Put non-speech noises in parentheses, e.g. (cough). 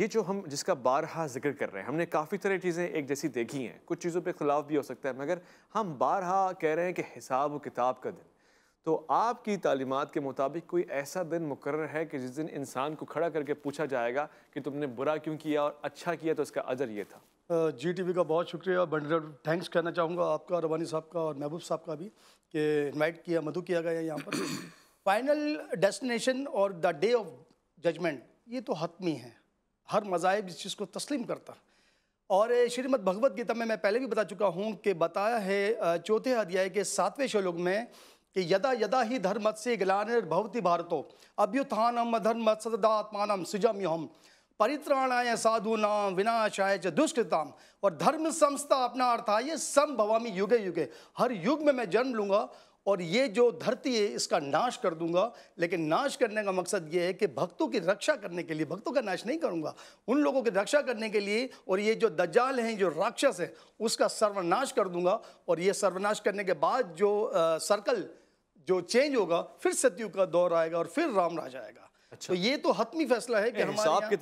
ये जो हम जिसका बारहा जिक्र कर रहे हैं हमने काफ़ी तरह चीज़ें एक जैसी देखी हैं कुछ चीज़ों पे खिलाफ भी हो सकता है मगर हम बारहा कह रहे हैं कि हिसाब व किताब का दिन तो आपकी तालीमत के मुताबिक कोई ऐसा दिन मुकर है कि जिस दिन इंसान को खड़ा करके पूछा जाएगा कि तुमने बुरा क्यों किया और अच्छा किया तो इसका अजर ये था जी टी वी का बहुत शुक्रिया बड़े थैंक्स कहना चाहूँगा आपका रवानी साहब का और महबूब साहब का भी कि इन्वाइट किया मधु किया गया यहाँ पर (coughs) फाइनल डेस्टिनेशन और द डे ऑफ जजमेंट ये तो हतमी है हर मजाहब इस चीज़ को तस्लीम करता है और श्रीमद भगवत गीता में मैं पहले भी बता चुका हूँ कि बताया है चौथे अध्याय के सातवें श्लोक में कि यदा यदा ही धर्मत से ग्लानिर्भवती भारतो अभ्युत्थानम अधर्म सदात्मान सृजम हम परित्राणाय नाम विनाशाय च दुष्टताम और धर्म संस्था अपना अर्थ आये ये समभवामी युगे युगे हर युग में मैं जन्म लूँगा और ये जो धरती है इसका नाश कर दूंगा लेकिन नाश करने का मकसद ये है कि भक्तों की रक्षा करने के लिए भक्तों का नाश नहीं करूंगा उन लोगों की रक्षा करने के लिए और ये जो दज्जाल हैं जो राक्षस है उसका सर्वनाश कर दूंगा और ये सर्वनाश करने के बाद जो आ, सर्कल जो चेंज होगा फिर सतयुग का दौर आएगा और फिर राम राज आएगा अच्छा। तो ये तो हतमी फैसला है कि हमारे